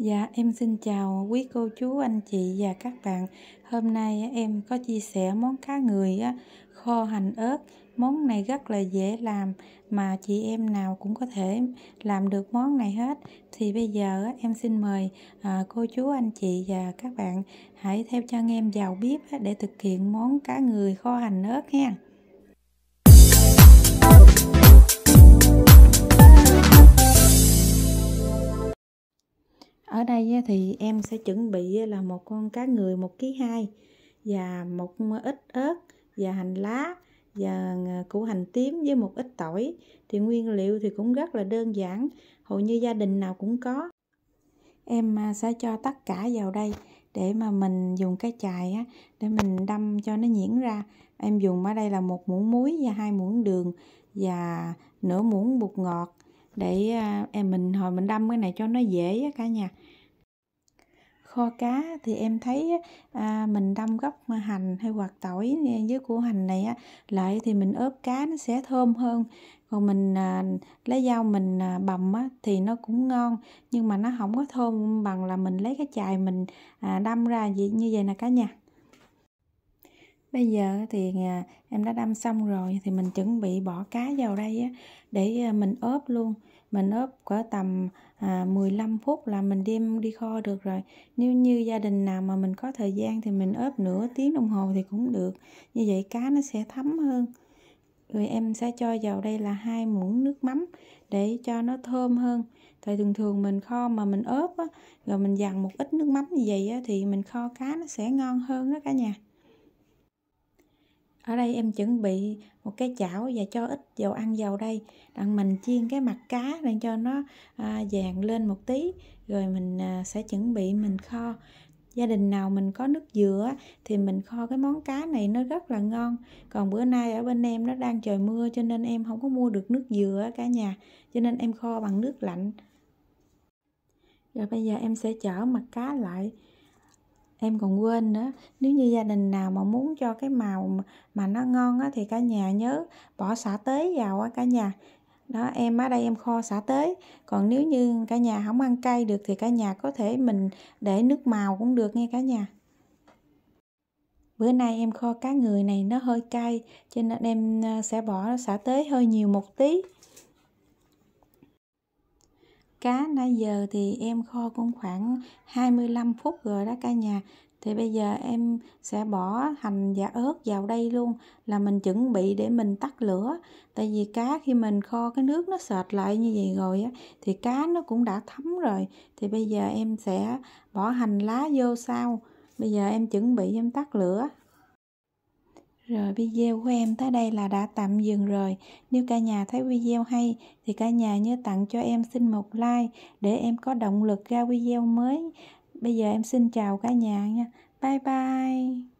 Dạ em xin chào quý cô chú anh chị và các bạn Hôm nay em có chia sẻ món cá người kho hành ớt Món này rất là dễ làm mà chị em nào cũng có thể làm được món này hết Thì bây giờ em xin mời à, cô chú anh chị và các bạn Hãy theo chân em vào bếp để thực hiện món cá người kho hành ớt nha ở đây thì em sẽ chuẩn bị là một con cá người một ký hai và một ít ớt và hành lá và ờ, củ hành tím với một ít tỏi thì nguyên liệu thì cũng rất là đơn giản hầu như gia đình nào cũng có em à, sẽ cho tất cả vào đây để mà mình dùng cái chài á để mình đâm cho nó nhuyễn ra em dùng ở đây là một muỗng muối và hai muỗng đường và nửa muỗng bột ngọt để à, em mình hồi mình đâm cái này cho nó dễ á cả nhà kho cá thì em thấy à, mình đâm gốc hành hay hoặc tỏi với củ hành này á, lại thì mình ướp cá nó sẽ thơm hơn còn mình à, lấy dao mình à, bầm á, thì nó cũng ngon nhưng mà nó không có thơm bằng là mình lấy cái chài mình à, đâm ra vậy như vậy nè cả nhà bây giờ thì à, em đã đâm xong rồi thì mình chuẩn bị bỏ cá vào đây để à, mình ốp luôn mình ốp cỡ tầm à, 15 phút là mình đem đi kho được rồi nếu như gia đình nào mà mình có thời gian thì mình ốp nửa tiếng đồng hồ thì cũng được như vậy cá nó sẽ thấm hơn rồi em sẽ cho vào đây là hai muỗng nước mắm để cho nó thơm hơn tại thường thường mình kho mà mình ốp á, rồi mình dằn một ít nước mắm như vậy á, thì mình kho cá nó sẽ ngon hơn đó cả nhà ở đây em chuẩn bị một cái chảo và cho ít dầu ăn dầu đây đặng mình chiên cái mặt cá để cho nó à, vàng lên một tí rồi mình à, sẽ chuẩn bị mình kho gia đình nào mình có nước dừa thì mình kho cái món cá này nó rất là ngon còn bữa nay ở bên em nó đang trời mưa cho nên em không có mua được nước dừa cả nhà cho nên em kho bằng nước lạnh rồi bây giờ em sẽ chở mặt cá lại em còn quên nữa nếu như gia đình nào mà muốn cho cái màu mà nó ngon á, thì cả nhà nhớ bỏ xả tế vào á, cả nhà đó em ở đây em kho xả tế còn nếu như cả nhà không ăn cay được thì cả nhà có thể mình để nước màu cũng được nghe cả nhà bữa nay em kho cá người này nó hơi cay cho nên em à, sẽ bỏ xả tế hơi nhiều một tí cá nãy giờ thì em kho cũng khoảng 25 phút rồi đó cả nhà thì bây giờ em sẽ bỏ hành và ớt vào đây luôn là mình chuẩn bị để mình tắt lửa tại vì cá khi mình kho cái nước nó sệt lại như vậy rồi á thì cá nó cũng đã thấm rồi thì bây giờ em sẽ bỏ hành lá vô sau bây giờ em chuẩn bị em tắt lửa rồi video của em tới đây là đã tạm dừng rồi. Nếu cả nhà thấy video hay thì cả nhà nhớ tặng cho em xin một like để em có động lực ra video mới. Bây giờ em xin chào cả nhà nha. Bye bye.